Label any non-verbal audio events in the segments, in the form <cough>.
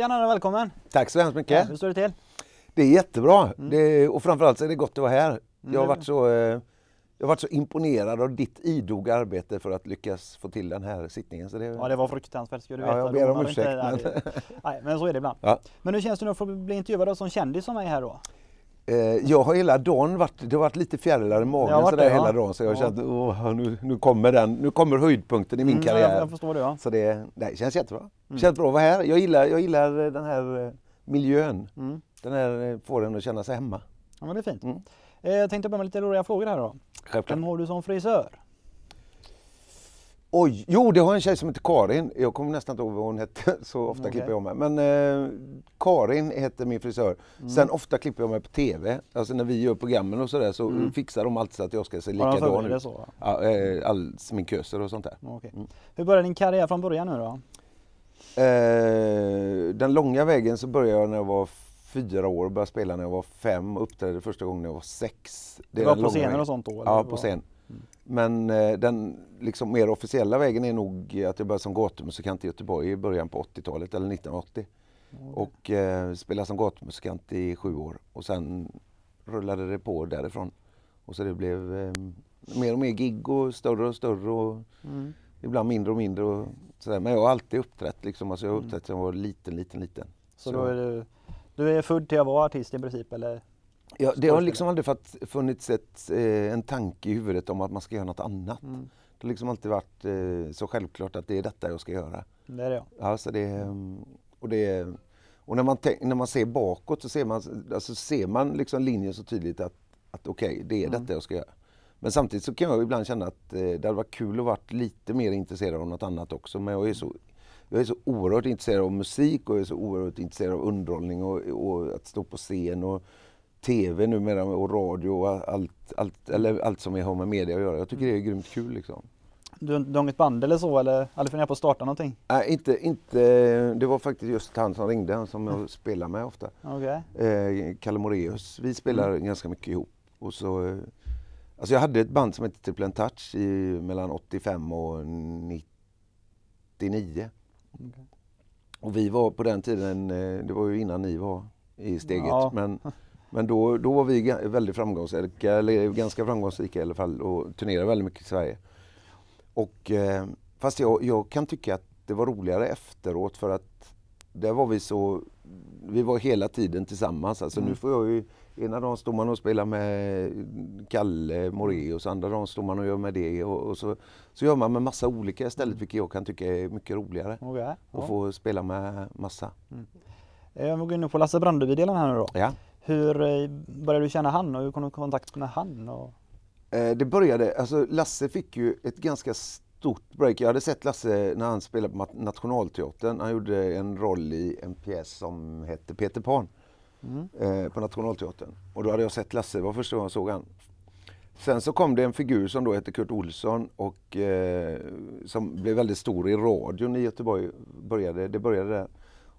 Tjenare välkommen! Tack så hemskt mycket! Ja, hur står det till? Det är jättebra mm. det, och framförallt så är det gott att vara här. jag, har mm. varit så, eh, jag har varit så imponerad av ditt idoga arbete för att lyckas få till den här sittningen. Så det... Ja det var fruktansvärt ska du veta. Ja, jag ber om ursäkt. Inte, men... Nej, men så är det ibland. <laughs> Ja. Men hur känns det nu att få bli intervjuad som kändis som mig här då? Eh, jag har hela dagen varit, det har varit lite fjärilar i magen ja, sådär det, hela dagen så jag har ja. känt åh, nu, nu, kommer den, nu kommer höjdpunkten i min mm, karriär. Jag, förstår det ja. Så det, det känns jättebra. Mm. Känns bra att vara här. Jag gillar, jag gillar eh, den här eh, miljön. Mm. Den här får en att känna sig hemma. Ja men det är fint. Mm. Jag tänkte börja med lite roliga frågor här då. Självklart. Vem har du som frisör? Oj, jo det har en tjej som heter Karin. Jag kommer nästan inte ihåg vad hon hette, <laughs> så ofta okay. klipper jag mig. Men eh, Karin heter min frisör. Mm. Sen ofta klipper jag mig på TV. Alltså när vi gör programmen och sådär så mm. fixar de alltid så att jag ska se likadan ut. Så, ja, eh, all sminköser och sånt där. Mm, okay. Mm. Hur började din karriär från början nu då? Eh, den långa vägen så började jag när jag var fyra år och började spela när jag var fem och uppträdde första gången när jag var sex. Det, det var på scener vägen. och sånt då? Ja, på scen. Men eh, den liksom mer officiella vägen är nog att jag började som gatumusikant i Göteborg i början på 80-talet eller 1980. Mm. Och eh, spelade som gatumusikant i sju år och sen rullade det på därifrån. Och så det blev eh, mer och mer gig och större och större och mm. ibland mindre och mindre. Och sådär. Men jag har alltid uppträtt liksom. Alltså jag har mm. uppträtt sedan jag var liten, liten, liten. Så, så. då är du, du är född till att vara artist i princip eller? Ja, det har liksom aldrig funnits ett, eh, en tanke i huvudet om att man ska göra något annat. Mm. Det har liksom alltid varit eh, så självklart att det är detta jag ska göra. Det är det ja. Alltså det, och det, och när man, när man ser bakåt så ser man, alltså ser man liksom linjen så tydligt att, att okej, okay, det är mm. detta mm. jag ska göra. Men samtidigt så kan jag ibland känna att eh, det hade varit kul att vara lite mer intresserad av något annat också. Men jag är så, jag är så oerhört intresserad av musik och jag är så oerhört intresserad av underhållning och, och att stå på scen. Och, tv numera och radio och allt, allt, eller allt som har med media att göra. Jag tycker det är grymt kul liksom. Du, du har inget band eller så eller hade du funderat på att starta någonting? Nej, inte, inte. Det var faktiskt just han som ringde, han som jag spelar med ofta. Okay. Eh, Kalle Moreus. Vi spelar mm. ganska mycket ihop. Och så, eh, alltså jag hade ett band som hette Triple and Touch i, mellan 85 och 99. Okay. Och vi var på den tiden, eh, det var ju innan ni var i steget, ja. men <laughs> Men då, då var vi väldigt framgångsrika, eller ganska framgångsrika i alla fall och turnerade väldigt mycket i Sverige. Och, eh, fast jag, jag, kan tycka att det var roligare efteråt för att där var vi så, vi var hela tiden tillsammans. Alltså mm. nu får jag ju, ena dagen står man och spelar med Kalle Moreus, andra dagen står man och gör med det och, och så, så gör man med massa olika istället vilket jag kan tycka är mycket roligare. Okay. Ja. få spela med massa. Mm. Eh, om går in på Lasse Brandeby-delen här nu då. Ja. Hur eh, började du känna han och hur kom du i kontakt med han? Och... Eh, det började, alltså Lasse fick ju ett ganska stort break. Jag hade sett Lasse när han spelade på Nationalteatern. Han gjorde en roll i en pjäs som hette Peter Pan mm. Eh, på Nationalteatern. Och då hade jag sett Lasse, det var första gången jag såg han. Sen så kom det en figur som då hette Kurt Olsson och eh, som blev väldigt stor i radion i Göteborg. Började, det började där.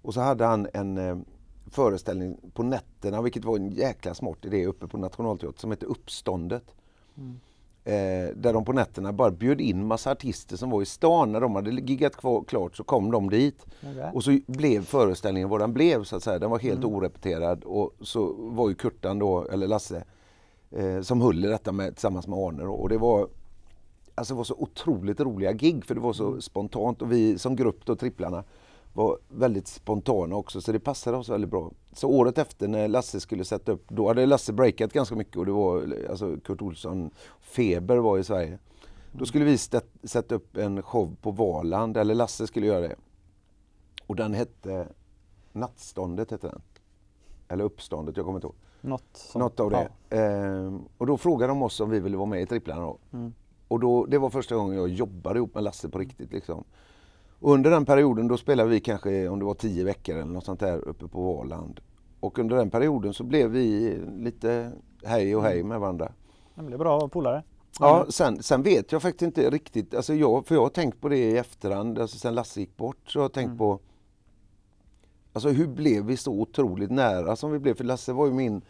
Och så hade han en, föreställning på nätterna, vilket var en jäkla smart idé uppe på Nationalteatern, som hette Uppståndet. Mm. Eh, där de på nätterna bara bjöd in massa artister som var i stan. När de hade giggat kvar, klart så kom de dit. Okay. Och så blev föreställningen vad den blev så att säga. Den var helt mm. orepeterad och så var ju Kurtan då, eller Lasse, eh, som höll i detta med, tillsammans med Arne då. Och det var Alltså det var så otroligt roliga gig för det var så mm. spontant och vi som grupp då, Tripplarna, var väldigt spontana också så det passade oss väldigt bra. Så året efter när Lasse skulle sätta upp, då hade Lasse breakat ganska mycket och det var alltså Kurt Olsson, Feber var i Sverige. Då skulle vi sätta upp en show på Valand, eller Lasse skulle göra det. Och den hette Nattståndet hette den. Eller Uppståndet, jag kommer inte ihåg. Något, som, Något av det. Ja. Ehm, och då frågade de oss om vi ville vara med i Tripplarna då. Mm. Och då, det var första gången jag jobbade ihop med Lasse på riktigt liksom under den perioden då spelade vi kanske, om det var tio veckor eller något sånt där uppe på Valand. Och under den perioden så blev vi lite hej och hej med varandra. Det blev bra polare. Ja, sen, sen, vet jag faktiskt inte riktigt, alltså jag, för jag har tänkt på det i efterhand, alltså sen Lasse gick bort så har tänkt mm. på Alltså hur blev vi så otroligt nära som vi blev? För Lasse var ju min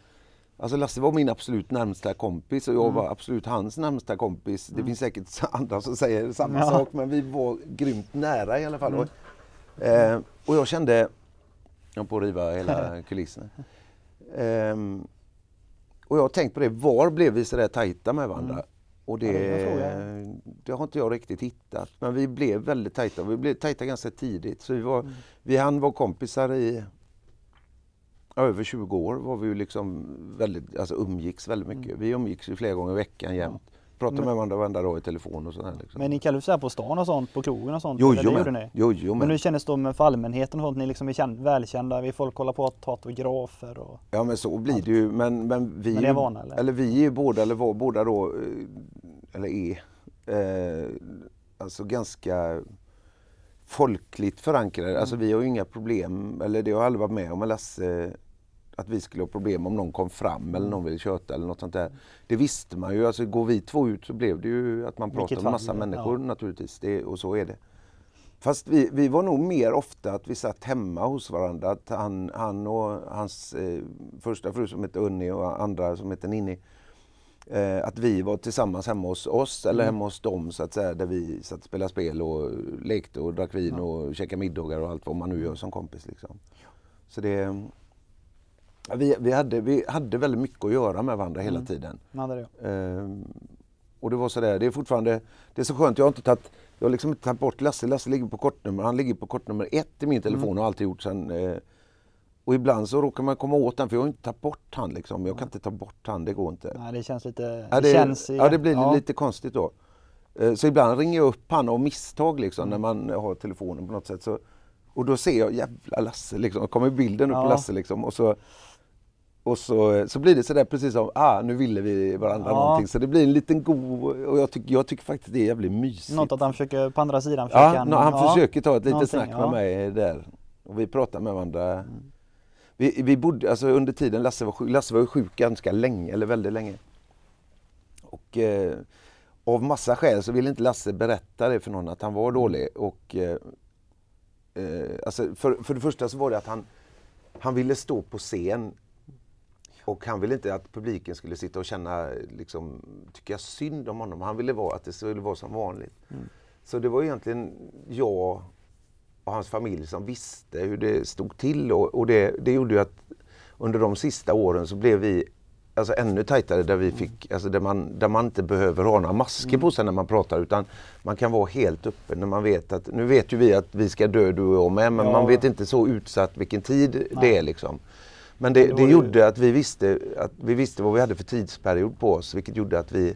Alltså Lasse var min absolut närmsta kompis och jag mm. var absolut hans närmsta kompis. Det mm. finns säkert <laughs> andra som säger samma ja. sak men vi var grymt nära i alla fall. Mm. Och, eh, och jag kände, jag på att riva hela <laughs> kulissen. Eh, och jag har tänkt på det, var blev vi så där tajta med varandra? Mm. Och det, ja, det, har inte jag riktigt hittat. Men vi blev väldigt tajta. Vi blev tajta ganska tidigt. Så vi, var, mm. vi hann vara kompisar i över 20 år var vi ju liksom väldigt, alltså umgicks väldigt mycket. Mm. Vi umgicks ju flera gånger i veckan jämt. Pratade men, med varandra varenda dag i telefon och sådär. Liksom. Men ni kallades så här på stan och sånt, på krogen och sånt? Jo, eller jo, men. Jo, jo, men. men hur kändes det med för allmänheten och sånt? Ni liksom är känd, välkända, vi folk kollar på att ta autografer och... Ja men så blir allt. det ju. Men, men vi... Men är vana, eller? eller vi är ju båda, eller var båda då, eh, eller är, eh, alltså ganska folkligt förankrade. Mm. Alltså vi har ju inga problem, eller det har jag aldrig varit med om Lasse, att vi skulle ha problem om någon kom fram eller mm. någon ville köta eller något sånt där. Det visste man ju. Alltså går vi två ut så blev det ju att man pratade med massa människor ja. naturligtvis. Det, och så är det. Fast vi, vi var nog mer ofta att vi satt hemma hos varandra. Att han, han och hans eh, första fru som hette Unni och andra som hette Ninni eh, att vi var tillsammans hemma hos oss eller mm. hemma hos dem så att säga där vi satt och spelade spel och lekte och drack vin ja. och käkade middagar och allt vad man nu gör som kompis liksom. Så det... Vi, vi, hade, vi hade väldigt mycket att göra med varandra hela mm. tiden. Ja, det det. Ehm, och det var sådär, det är fortfarande, det är så skönt, jag har inte tagit, jag har liksom inte tagit bort Lasse, Lasse ligger på kortnummer, han ligger på kortnummer ett i min telefon mm. och har alltid gjort sedan eh, och ibland så råkar man komma åt den för jag har inte tagit bort han liksom. Jag kan inte ta bort han, det går inte. Nej, det känns lite... Ja, det, känns ja, det blir ja. lite konstigt då. Eh, så ibland ringer jag upp han av misstag liksom mm. när man har telefonen på något sätt. Så, och då ser jag jävla Lasse liksom, kommer bilden upp ja. på Lasse liksom och så och så, eh, så blir det sådär precis som, ah nu ville vi varandra ja. någonting. Så det blir en liten god, och jag, tyck, jag tycker faktiskt det är jävligt mysigt. Något att han försöker, på andra sidan försöker ja, han, han försöker ta ett litet snack med mig där. Och vi pratar med varandra mm. Vi, vi bodde, alltså under tiden Lasse var sjuk, Lasse var sjuk ganska länge, eller väldigt länge. Och eh, av massa skäl så ville inte Lasse berätta det för någon att han var mm. dålig. Och, eh, eh, alltså för, för det första så var det att han, han ville stå på scen och han ville inte att publiken skulle sitta och känna, liksom, tycka synd om honom. Han ville vara, att det skulle vara som vanligt. Mm. Så det var egentligen jag och hans familj som visste hur det stod till och, och det, det gjorde ju att under de sista åren så blev vi alltså ännu tajtare där vi mm. fick, alltså där man, där man inte behöver ha några masker på mm. sig när man pratar utan man kan vara helt öppen när man vet att, nu vet ju vi att vi ska dö du och jag med men ja. man vet inte så utsatt vilken tid Nej. det är liksom. Men det, det, gjorde att vi visste, att vi visste vad vi hade för tidsperiod på oss vilket gjorde att vi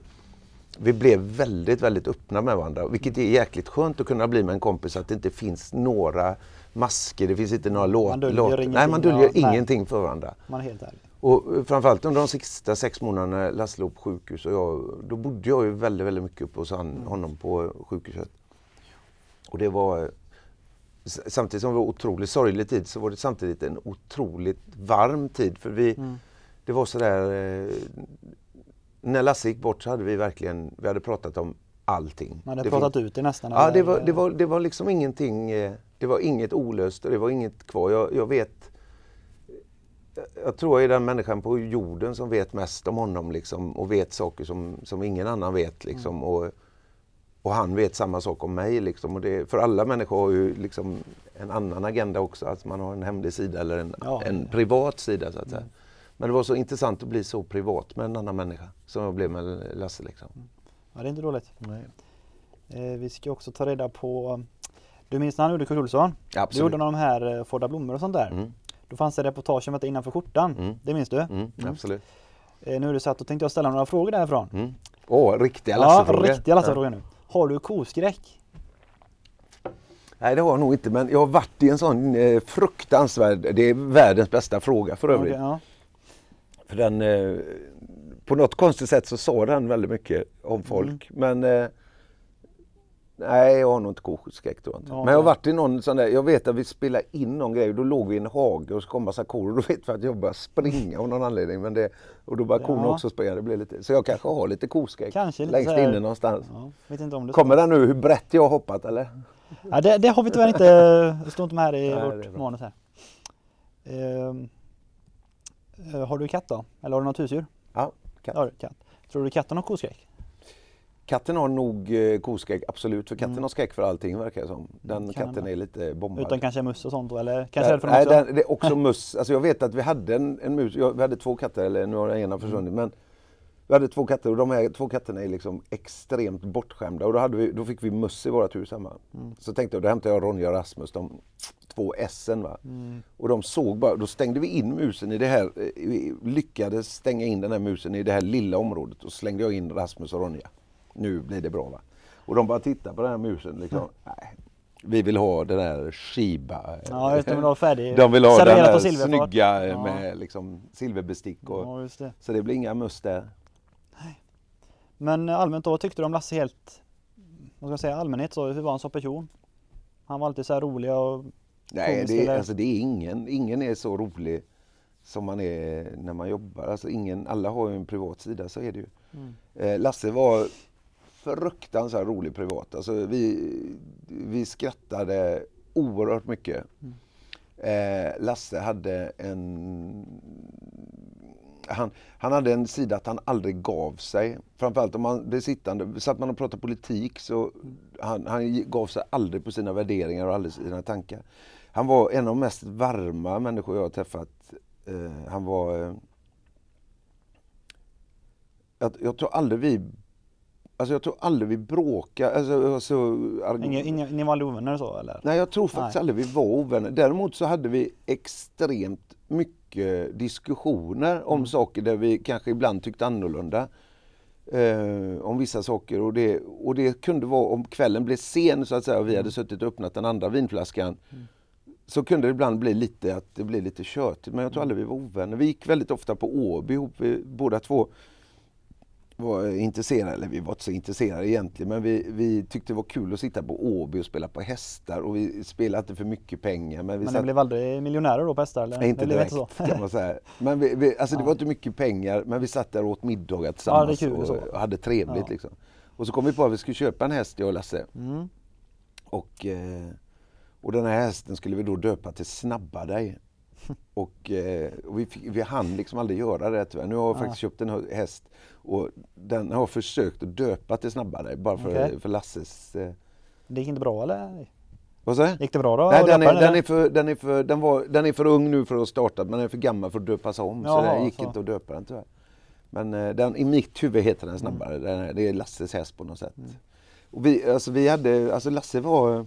vi blev väldigt, väldigt öppna med varandra. Vilket är jäkligt skönt att kunna bli med en kompis, att det inte finns några masker, det finns inte några låtar. Man döljer, låt, ingenting, nej, man döljer ja, ingenting för varandra. Man är helt ärlig. Och eh, framförallt under de sista sex månaderna när Lasse låg på sjukhus, och jag, då bodde jag ju väldigt, väldigt mycket uppe hos han, mm. honom på sjukhuset. Och det var Samtidigt som det var en otroligt sorglig tid så var det samtidigt en otroligt varm tid för vi, mm. det var sådär eh, när Lasse gick bort så hade vi verkligen, vi hade pratat om allting. Man hade det pratat ut det nästan? Ja, det var, det, var, det var liksom ingenting, eh, det var inget olöst och det var inget kvar. Jag, jag vet, jag tror jag är den människan på jorden som vet mest om honom liksom och vet saker som, som ingen annan vet liksom. Mm. Och, och han vet samma sak om mig liksom. Och det, för alla människor har ju liksom en annan agenda också, att alltså man har en hemlig sida eller en, ja. en privat sida så att säga. Mm. Men det var så intressant att bli så privat med en annan människa som jag blev med Lasse. Liksom. Mm. Ja, det är inte dåligt. Nej. Eh, vi ska också ta reda på... Du minns när han gjorde Kurt Olsson? Absolut. Du gjorde någon av de här eh, Forda blommor och sånt där. Mm. Då fanns det reportage om detta innanför skjortan. Mm. Det minns du? Mm, mm. absolut. Eh, nu är det så att då tänkte jag ställa några frågor därifrån. Mm. Åh, mm. oh, riktiga Lasse-frågor. Ja, riktiga Lasse-frågor nu. Har du koskräck? Nej det har jag nog inte men jag har varit i en sån eh, fruktansvärd, det är världens bästa fråga för övrigt. Okay, ja. För den, eh, på något konstigt sätt så sa den väldigt mycket om mm. folk. Mm. Men eh, nej, jag har nog inte koskräck. tror inte. Ja, men jag har varit i någon sån där, jag vet att vi spelade in någon grej och då låg vi i en hage och så kom massa kor och då vet vi att jag började springa av någon anledning. Men det, och då började ja. korna också springa. Det blev lite, så jag kanske har lite koskräck. kanske lite längst inne någonstans. Ja, vet inte om det Kommer den nu hur brett jag har hoppat eller? Ja, det, det har vi tyvärr inte, det står inte med här i nej, vårt manus här. Um. Eh, har du katt då? Eller har du något husdjur? Ja, katt. Ja, katt. Tror du katten har koskräck? Katten har nog eh, koskräck, absolut. För katten mm. har skräck för allting verkar det som. Mm, den kan katten är lite bombad. Utan kanske möss och sånt då? Eller kanske ja, för nej, Den, det är också möss. <laughs> Alltså jag vet att vi hade en, en mus, vi hade två katter, eller nu har den ena försvunnit. Men vi hade två katter och de här två katterna är liksom extremt bortskämda. Och då, hade vi, då fick vi möss i vårat hus hemma. Mm. Så tänkte jag, då hämtar jag Ronja och Rasmus. De två S. Va? Mm. Och de såg bara, då stängde vi in musen i det här, vi eh, lyckades stänga in den här musen i det här lilla området och slängde jag in Rasmus och Ronja. Nu blir det bra va. Och de bara tittar på den här musen liksom. Mm. Nej, vi vill ha den här Shiba. Eh, ja, just det, de vill ha färdig. <laughs> De vill ha den här snygga eh, ja. med liksom silverbestick. Och, ja, det. Så det blir inga möss där. Men allmänt då, tyckte de om Lasse helt, vad ska jag säga, allmänhet så, hur var han som person? Han var alltid så här rolig och Nej, det, alltså det är ingen. Ingen är så rolig som man är när man jobbar. Alltså ingen, alla har ju en privat sida, så är det ju. Mm. Eh, Lasse var fruktansvärt rolig privat. Alltså vi, vi skrattade oerhört mycket. Mm. Eh, Lasse hade en... Han, han hade en sida att han aldrig gav sig. Framförallt om man blir sittande. Satt man och pratade politik så mm. han, han gav sig aldrig på sina värderingar och aldrig sina tankar. Han var en av de mest varma människor jag har träffat. Eh, han var... Eh, jag, jag tror aldrig vi Alltså jag tror aldrig vi bråkade. Alltså, alltså, inga, inga, ni var aldrig ovänner så eller? Nej jag tror faktiskt Nej. aldrig vi var ovänner. Däremot så hade vi extremt mycket diskussioner om mm. saker där vi kanske ibland tyckte annorlunda. Eh, om vissa saker och det, och det kunde vara om kvällen blev sen så att säga och vi hade mm. suttit och öppnat den andra vinflaskan. Mm så kunde det ibland bli lite att det blev lite tjötigt men jag tror aldrig vi var ovänner. Vi gick väldigt ofta på Åby ihop, vi, båda två var intresserade, eller vi var inte så intresserade egentligen, men vi, vi tyckte det var kul att sitta på Åby och spela på hästar och vi spelade inte för mycket pengar. Men, vi men ni satt... blev aldrig miljonärer då på hästar? Eller? inte direkt inte kan man säga. Men vi, vi, alltså det var inte mycket pengar, men vi satt där och åt middagar tillsammans ja, kul, och, och, hade trevligt ja. liksom. Och så kom vi på att vi skulle köpa en häst, jag och Lasse. Mm. Och, eh, och den här hästen skulle vi då döpa till Snabba dig. <laughs> Och, eh, och vi, fick, vi hann liksom aldrig göra det tyvärr. Nu har jag ah. faktiskt köpt en häst och den har försökt att döpa till Snabba dig bara för, okay. för Lasses... Eh... Det gick inte bra eller? Vad sa Gick det bra då? Nej, den är, för, ung nu för att starta men den är för gammal för att döpas om Jaha, så det gick så. inte att döpa den tyvärr. Men eh, den, i mitt huvud heter den Snabbare. Mm. Den, det är Lasses häst på något sätt. Mm. Och vi, alltså, vi hade, alltså Lasse var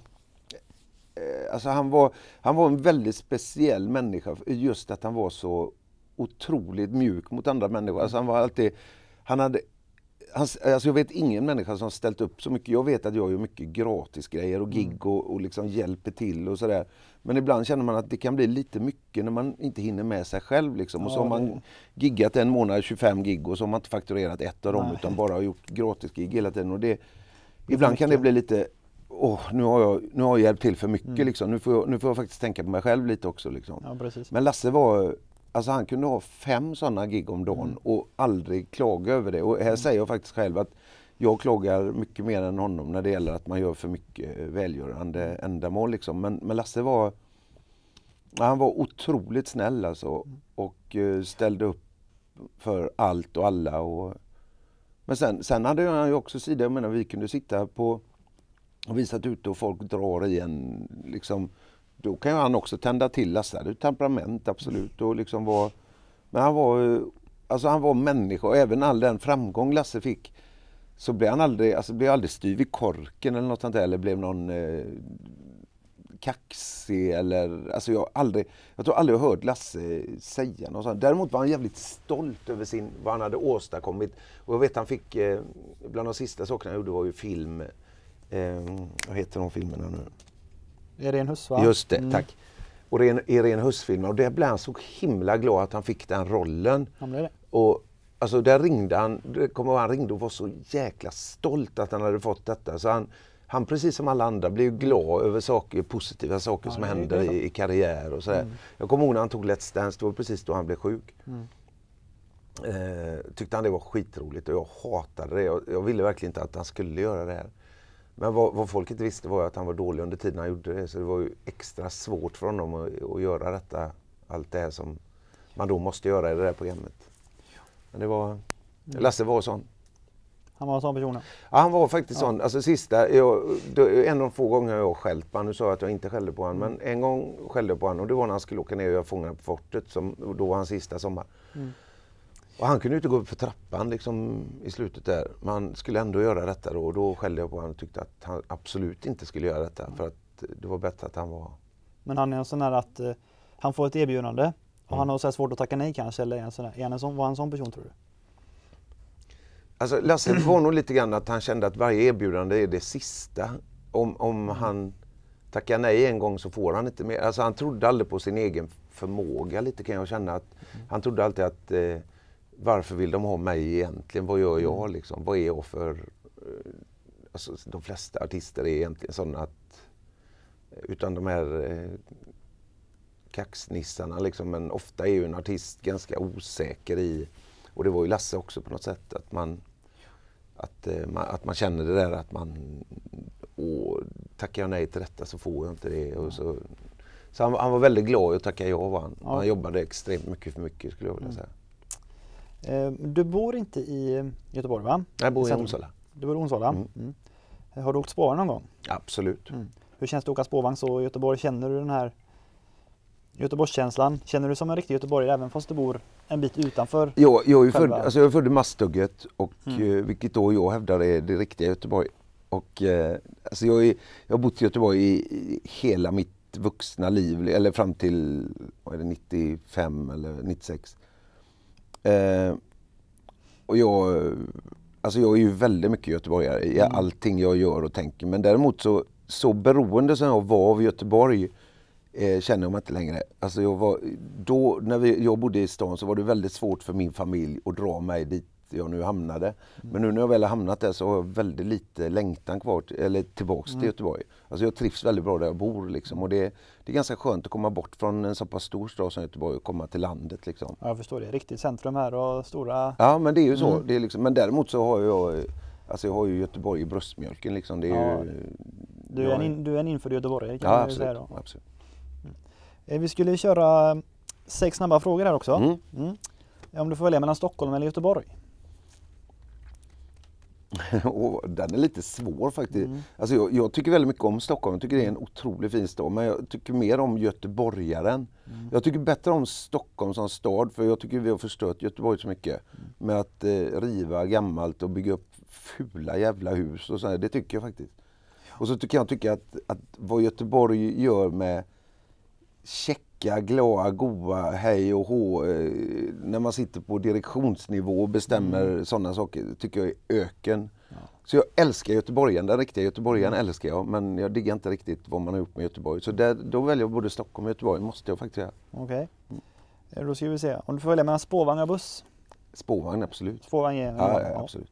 Eh, alltså han, var, han var en väldigt speciell människa. Just att han var så otroligt mjuk mot andra människor. Alltså han var alltid, han hade han, alltså jag vet ingen människa som ställt upp så mycket. Jag vet att jag gör mycket gratisgrejer och gig och, och liksom hjälper till och sådär. Men ibland känner man att det kan bli lite mycket när man inte hinner med sig själv. Liksom. Och så har man giggat en månad, 25 gig och så har man inte fakturerat ett av dem Nej. utan bara gjort gratisgig hela tiden. Och det, ibland kan det bli lite oh, nu, har jag, nu har jag hjälpt till för mycket mm. liksom. Nu får, jag, nu får jag faktiskt tänka på mig själv lite också liksom. Ja, Men Lasse var, alltså han kunde ha fem sådana gig om dagen mm. och aldrig klaga över det. Och här mm. säger jag faktiskt själv att jag klagar mycket mer än honom när det gäller att man gör för mycket eh, välgörande mm. ändamål liksom. Men, men Lasse var, han var otroligt snäll alltså mm. och eh, ställde upp för allt och alla. Och, men sen, sen hade han ju också sidor, jag menar vi kunde sitta på och visat ut och folk drar igen. Liksom, då kan ju han också tända till Lasse. hade temperament absolut. Och liksom var, men han var, alltså han var människa och även all den framgång Lasse fick så blev han aldrig, alltså blev aldrig styv i korken eller något sånt där, eller blev någon eh, kaxig eller, alltså jag aldrig, jag tror aldrig jag hört Lasse säga något sånt. Däremot var han jävligt stolt över sin, vad han hade åstadkommit. Och jag vet han fick, eh, bland de sista sakerna han gjorde var ju film eh, vad heter de filmerna nu? Irene Huss va? Just det, mm. tack. Och Irene Huss-filmen och där blev han så himla glad att han fick den rollen. Han blev det. Och, alltså där ringde han, det kommer han ringde och var så jäkla stolt att han hade fått detta. Så han, han precis som alla andra blev glad över saker, positiva saker ja, som händer i, i, karriär och sådär. Mm. Jag kommer ihåg när han tog Let's Dance, det var precis då han blev sjuk. Mm. Eh, tyckte han det var skitroligt och jag hatade det. Jag, jag ville verkligen inte att han skulle göra det här. Men vad, vad folk inte visste var att han var dålig under tiden han gjorde det. Så det var ju extra svårt för honom att, att göra detta, allt det här som man då måste göra i det där programmet. Men det var... Lasse var sån. Han var en sån person? Ja, han var faktiskt ja. sån. Alltså sista, jag, en av de få gånger jag skällt på honom, nu sa jag att jag inte skällde på honom, mm. men en gång skällde jag på honom och det var när han skulle åka ner och göra Fångarna på fortet, som, då var hans sista sommar. Mm. Och han kunde inte gå upp för trappan liksom, i slutet där. Men skulle ändå göra detta då. Och då skällde jag på honom och tyckte att han absolut inte skulle göra detta. Mm. För att det var bättre att han var... Men han är en sån här att eh, han får ett erbjudande mm. han har så svårt att tacka nej kanske. Eller är han, sån här, är han en sån, var han en sån person tror du? Alltså Lasse var nog lite grann att han kände att varje erbjudande är det sista. Om, om mm. han tackar nej en gång så får han inte mer. Alltså han trodde aldrig på sin egen förmåga lite kan jag känna. Att mm. Han trodde alltid att eh, varför vill de ha mig egentligen? Vad gör jag mm. liksom? Vad är jag för... Eh, alltså, de flesta artister är egentligen sådana att... Eh, utan de här eh, kaxnissarna liksom. Men ofta är ju en artist ganska osäker i... Och det var ju Lasse också på något sätt. Att man, att, eh, man, att man känner det där att man... Åh, tackar jag nej till detta så får jag inte det. Och så, så han, han var väldigt glad i att tacka ja. ja. han jobbade extremt mycket för mycket skulle jag vilja mm. säga. Mm. Ehm, du bor inte i Göteborg va? Jag bor i Onsala. Du bor i Onsala? Mm. Mm. Har du åkt spårvagn någon gång? Absolut. Mm. Hur känns det att åka spårvagn så i Göteborg? Känner du den här Göteborgskänslan? Känner du som en riktig göteborgare även fast du bor en bit utanför? Jo, jag är född, alltså jag är född i Masthugget och mm. Eh, vilket då jag hävdar är det riktiga Göteborg. Och, eh, alltså jag, är, jag har bott i Göteborg i, i hela mitt vuxna liv, eller fram till vad är det, 95 eller 96. Eh, och jag, alltså jag är ju väldigt mycket göteborgare i mm. allting jag gör och tänker. Men däremot så, så beroende som jag var av Göteborg eh, känner jag mig inte längre. Alltså jag var, då, när vi, jag bodde i stan så var det väldigt svårt för min familj att dra mig dit jag nu hamnade. Mm. Men nu när jag väl har hamnat där så har jag väldigt lite längtan kvar, till, eller tillbaks mm. till Göteborg. Alltså jag trivs väldigt bra där jag bor liksom och det, det är ganska skönt att komma bort från en så pass stor stad som Göteborg och komma till landet liksom. Ja, jag förstår det, riktigt centrum här och stora... Ja men det är ju så. Mm. Det är liksom, men däremot så har jag Alltså jag har ju Göteborg i bröstmjölken liksom. Det är ja. ju, du, är en in, du är en infödd göteborgare kan ja, man absolut, säga då. Ja absolut. Mm. Eh, vi skulle köra sex snabba frågor här också. Mm. Mm. Om du får välja mellan Stockholm eller Göteborg? och <laughs> den är lite svår faktiskt. Mm. Alltså jag, jag, tycker väldigt mycket om Stockholm, jag tycker det är en otroligt fin stad. Men jag tycker mer om göteborgaren. Mm. Jag tycker bättre om Stockholm som stad för jag tycker vi har förstört Göteborg så mycket. Mm. Med att eh, riva gammalt och bygga upp fula jävla hus och sådär. Det tycker jag faktiskt. Och så tycker jag tycker att, att vad Göteborg gör med check rika, glada, goa, hej och hå. Eh, när man sitter på direktionsnivå och bestämmer mm. sådana saker tycker jag är öken. Ja. Så jag älskar göteborgaren, den riktiga göteborgaren mm. älskar jag men jag diggar inte riktigt vad man har gjort med Göteborg. Så där, då väljer jag både Stockholm och Göteborg, måste jag faktiskt göra. Okej. Okay. Mm. Eh, då ska vi se, om du får välja mellan spårvagn och buss? Spårvagn, absolut. Spårvagn, ja, ja, ja, absolut.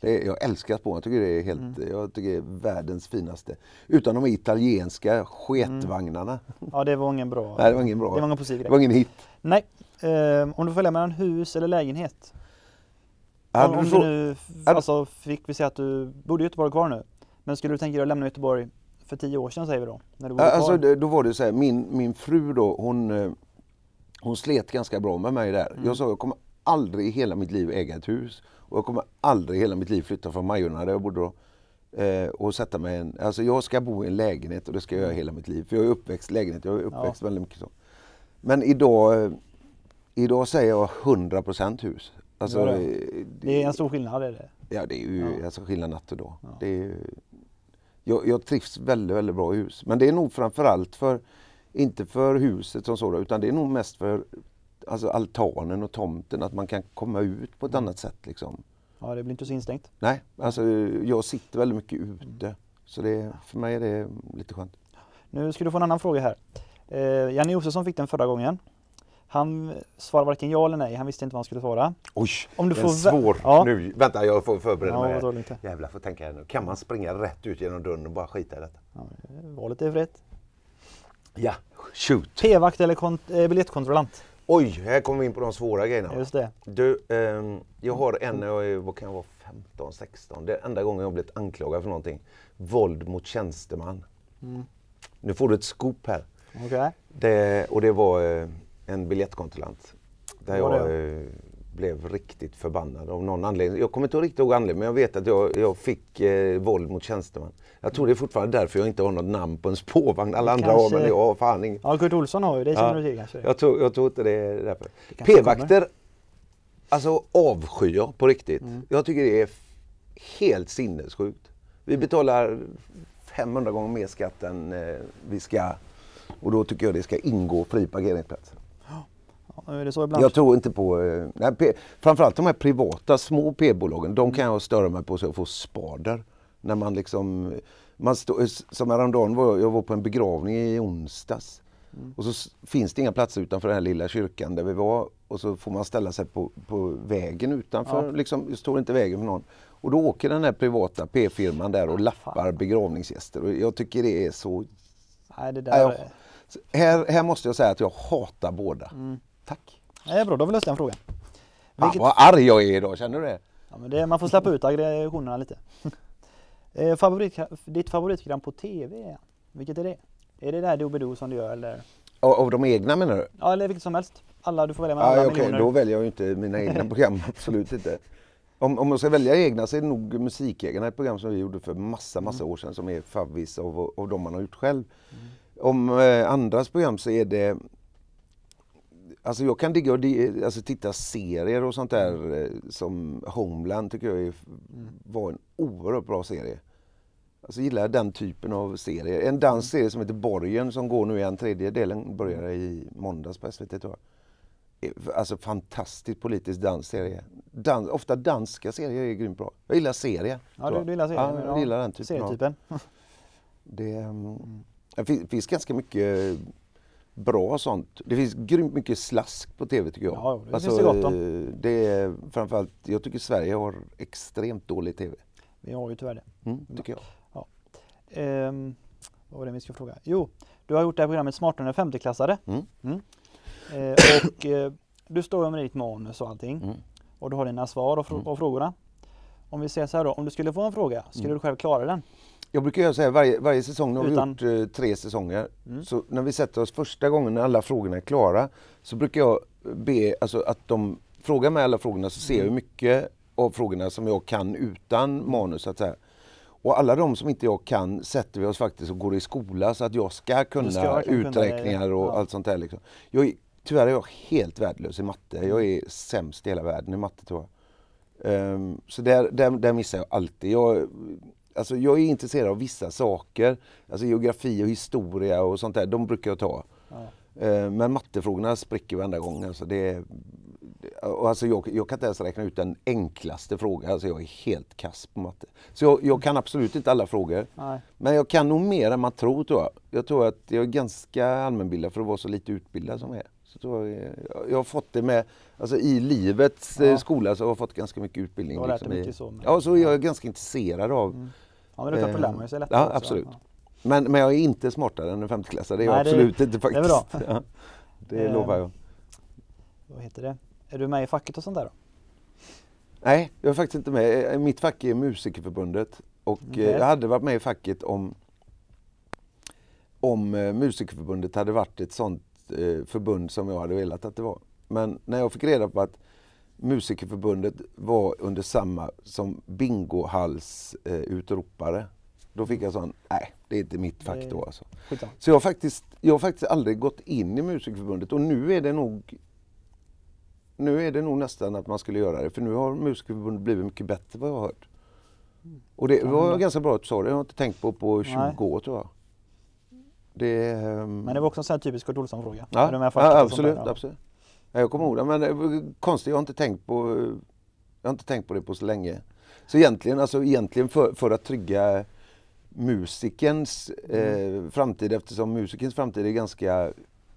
Det, jag älskar spån. Jag tycker det är, helt, mm. jag tycker det är världens finaste. Utan de italienska sketvagnarna. Mm. Ja, det var ingen bra. Nej, det var ingen bra. Det var ingen positiv grej. Det var ingen hit. Nej. Um, om du får följer mellan hus eller lägenhet? om, om du nu, alltså, fick vi säga att du bodde i Göteborg kvar nu. Men skulle du tänka dig att lämna Göteborg för tio år sedan säger vi då? När du bodde alltså, kvar? Då var det så här, min, min fru då, hon, eh, hon slet ganska bra med mig där. Mm. Jag sa, jag kommer aldrig i hela mitt liv äga ett hus. Och jag kommer aldrig i hela mitt liv flytta från Majorna där jag bodde då. Eh, och sätta mig en, alltså jag ska bo i en lägenhet och det ska jag göra hela mitt liv. För jag är uppväxt i lägenhet, jag är uppväxt ja. väldigt mycket så. Men idag, eh, idag säger jag 100% hus. Alltså, det, eh, det. det, är en stor skillnad är det? Ja det är ju ja. Alltså, skillnad natt och dag. Ja. Det är, jag, jag, trivs väldigt, väldigt bra i hus. Men det är nog framförallt för, inte för huset som sådant, utan det är nog mest för alltså altanen och tomten, att man kan komma ut på ett mm. annat sätt. Liksom. Ja, det blir inte så instängt. Nej, alltså jag sitter väldigt mycket ute. Så det, för mig är det lite skönt. Nu ska du få en annan fråga här. Eh, Janne Josefsson fick den förra gången. Han svarade varken ja eller nej, han visste inte vad han skulle svara. Oj, Om du får svår ja. nu. Vänta, jag får förbereda mig. inte. Jävlar, får tänka här nu. Kan man springa rätt ut genom dörren och bara skita i detta? Ja, valet är fritt. Ja, shoot. P-vakt eller eh, biljettkontrollant? Oj, här kommer vi in på de svåra grejerna. Just det. Du, eh, jag har en när eh, jag vad kan jag vara, 15, 16. Det är enda gången jag blivit anklagad för någonting. Våld mot tjänsteman. Mm. Nu får du ett scoop här. Okay. Det, och det var eh, en biljettkontrollant. Där var jag, det? Eh, blev riktigt förbannad av någon anledning. Jag kommer inte riktigt ihåg anledningen men jag vet att jag, jag fick eh, våld mot tjänsteman. Jag tror det är fortfarande därför jag inte har något namn på en spårvagn. Alla kanske... andra har men jag har fan ingen. Ja Kurt Olsson har ju det känner ja. du till kanske? Jag tror, jag tror inte det är därför. P-vakter, alltså avskyr jag på riktigt. Mm. Jag tycker det är helt sinnessjukt. Vi betalar 500 gånger mer skatt än eh, vi ska och då tycker jag det ska ingå fri parkeringsplats. Är det så ibland? Jag tror inte på... Eh, nej, framförallt de här privata små p-bolagen, de kan mm. jag störa mig på så jag får spader. När man liksom... Man stå, eh, som häromdagen var jag var på en begravning i onsdags. Mm. Och så finns det inga platser utanför den här lilla kyrkan där vi var. Och så får man ställa sig på, på vägen utanför. Ja. Liksom, står inte vägen för någon. Och då åker den här privata p-firman där och ah, lappar begravningsgäster. Och jag tycker det är så... Nej, det där... Nej, jag... här, här måste jag säga att jag hatar båda. Mm. Tack. Det är bra, då har vi löst den frågan. Fan, vad arg jag är idag, känner du det? Ja, men det, man får släppa ut aggressionerna lite. <laughs> eh, favorit, ditt favoritprogram på TV, vilket är det? Är det det här Doobidoo som du gör eller? Av, av de egna menar du? Ja, eller vilket som helst. Alla, du får välja mellan alla okay, miljoner. Då väljer jag ju inte mina egna <laughs> program, absolut inte. Om, om jag ska välja egna så är det nog Musikägarna, ett program som vi gjorde för massa, massa mm. år sedan som är favvis av, av de man har gjort själv. Mm. Om eh, andras program så är det Alltså jag kan digga och alltså titta serier och sånt där eh, som Homeland tycker jag är, var en oerhört bra serie. Alltså gillar den typen av serier. En dansk serie som heter Borgen som går nu i en delen, börjar i måndags på SVT tror jag. Eh, alltså fantastiskt politisk dansk serie. ofta danska serier är grymt bra. Jag gillar serier. Ja, du, du, gillar serier? Ja, jag gillar den typen. Serietypen. Det, mm, mm. det finns ganska mycket bra sånt. Det finns grymt mycket slask på TV tycker jag. Ja, det alltså, finns det alltså, gott om. Det är framförallt, jag tycker Sverige har extremt dålig TV. Vi har ju tyvärr det. Mm, tycker jag. Ja. Ehm, vad var det vi skulle fråga? Jo, du har gjort det här programmet Smartare än en femteklassare. Mm. Mm. Ehm, och eh, du står ju med ditt manus och allting. Mm. Och du har dina svar och, fr mm. och frågorna. Om vi säger så här då, om du skulle få en fråga, skulle mm. du själv klara den? Jag brukar göra så här varje, varje säsong, nu har Utan... vi gjort eh, tre säsonger. Mm. Så när vi sätter oss första gången när alla frågorna är klara så brukar jag be alltså, att de frågar mig alla frågorna så ser jag mm. hur mycket av frågorna som jag kan utan mm. manus. Så att säga. Och alla de som inte jag kan sätter vi oss faktiskt och går i skola så att jag ska kunna ska uträkningar och ja. allt sånt där. Liksom. Jag är, tyvärr är jag helt värdelös i matte. Jag mm. är sämst i hela världen i matte tror jag. Um, så där, där, där, missar jag alltid. Jag, Alltså jag är intresserad av vissa saker. Alltså geografi och historia och sånt där, de brukar jag ta. Ja. Eh, men mattefrågorna spricker varenda gång. Alltså det, alltså jag, jag, kan inte ens räkna ut den enklaste frågan. Alltså jag är helt kass på matte. Så jag, jag kan absolut inte alla frågor. Nej. Men jag kan nog mer än man tror tror jag. Jag tror att jag är ganska allmänbildad för att vara så lite utbildad som jag är. Så jag, jag har fått det med, alltså i livets eh, ja. skola så har jag fått ganska mycket utbildning. Du har lärt liksom dig mycket i, så? Men... Ja, så jag är ganska intresserad av mm. Ja, men det lär man ju sig lättare eh, Ja, också. absolut. Ja. Men, men jag är inte smartare än en femteklassare, det är Nej, jag det, inte faktiskt. Det är bra. <laughs> Ja, det eh, lovar jag. Vad heter det? Är du med i facket och sånt där då? Nej, jag är faktiskt inte med. Eh, mitt fack är Musikerförbundet och okay. jag hade varit med i facket om, om Musikerförbundet hade varit ett sånt förbund som jag hade velat att det var. Men när jag fick reda på att Musikerförbundet var under samma som bingohalsutropare. Eh, då fick jag sån, nej det är inte mitt fack då alltså. Så jag har, faktiskt, jag har faktiskt aldrig gått in i Musikerförbundet och nu är det nog nu är det nog nästan att man skulle göra det för nu har Musikerförbundet blivit mycket bättre vad jag har hört. Och det var ganska bra att du sa det, jag har inte tänkt på på 20 nej. år tror jag. Det, um... Men det var också en sån här typisk Kurt Olsson-fråga. Ja, ja absolut. absolut. Jag kommer ihåg det, men eh, konstigt, jag har inte tänkt på, eh, jag har inte tänkt på det på så länge. Så egentligen, alltså, egentligen för, för att trygga musikens eh, mm. framtid eftersom musikens framtid är ganska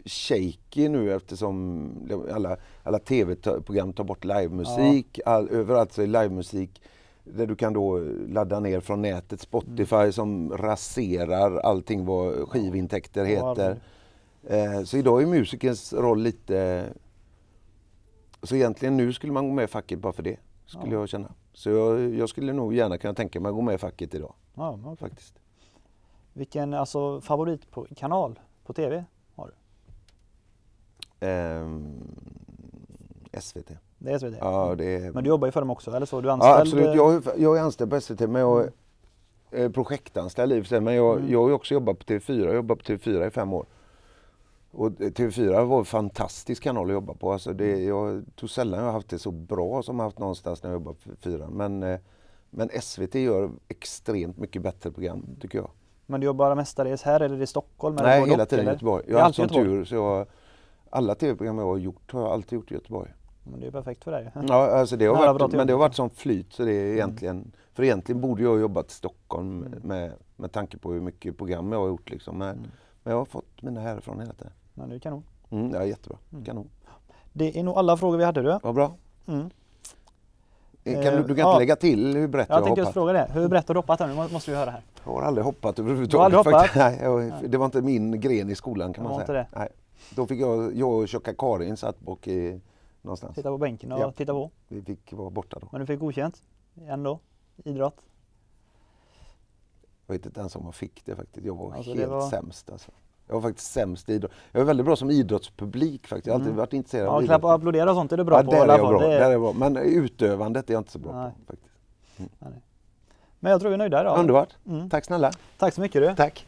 shaky nu eftersom alla, alla tv-program tar bort livemusik. Ja. All, överallt så är livemusik där du kan då ladda ner från nätet Spotify mm. som raserar allting vad skivintäkter heter. Ja, eh, så idag är musikens roll lite så egentligen nu skulle man gå med i facket bara för det, skulle ja. jag känna. Så jag, jag, skulle nog gärna kunna tänka mig att gå med i facket idag. Ja, okay. faktiskt. Vilken alltså, favoritkanal på TV har du? Um, ehm, SVT. Det är SVT? Ja, det är... Men du jobbar ju för dem också, eller så? Du anställd... Ja, absolut. Jag, jag är anställd på SVT, men jag mm. är projektanställd i men jag, mm. jag har ju också jobbat på TV4. Jag har jobbat på TV4 i fem år. Och TV4 var en fantastisk kanal att jobba på. Alltså det, mm. jag tror sällan jag haft det så bra som jag haft någonstans när jag jobbat på TV4. Men, eh, men SVT gör extremt mycket bättre program tycker jag. Men du jobbar mestadels här eller i Stockholm? Eller Nej, hela tiden i Göteborg. Jag har haft sån tur så jag, alla tv-program jag har gjort har jag alltid gjort i Göteborg. Men det är perfekt för dig. Ja, alltså det har Nära varit, men det har varit sån flyt så det är mm. egentligen, mm. för egentligen borde jag ha jobbat i Stockholm mm. med, med tanke på hur mycket program jag har gjort liksom. Men, mm. men jag har fått mina härifrån hela tiden. Men det är kanon. Mm, ja, jättebra. Mm. Kanon. Det är nog alla frågor vi hade du. Vad bra. Mm. Eh, kan du, du, kan eh, inte ja. lägga till hur brett jag, jag har hoppat? Jag tänkte just fråga det. Hur brett har du hoppat? Nu måste vi höra här. Jag har aldrig hoppat överhuvudtaget. Du har aldrig hoppat? <laughs> Nej, det var inte min gren i skolan kan man säga. inte Nej. Då fick jag, jag och tjocka Karin satt bak i, någonstans. Titta på bänken och ja. titta på. Vi fick vara borta då. Men du fick godkänt ändå? Idrott? Jag vet inte ens om man fick det faktiskt. Jag var alltså, helt var... sämst alltså. Jag var faktiskt sämst i idrott. Jag är väldigt bra som idrottspublik faktiskt. Jag har alltid mm. varit intresserad ja, av idrott. Klappa applådera och sånt är du bra ja, på där i alla fall. Bra. Det är... Där är jag bra. Men utövandet är jag inte så bra Nej. på faktiskt. Mm. Men jag tror vi är nöjda idag. Underbart. Mm. Tack snälla. Tack så mycket du. Tack.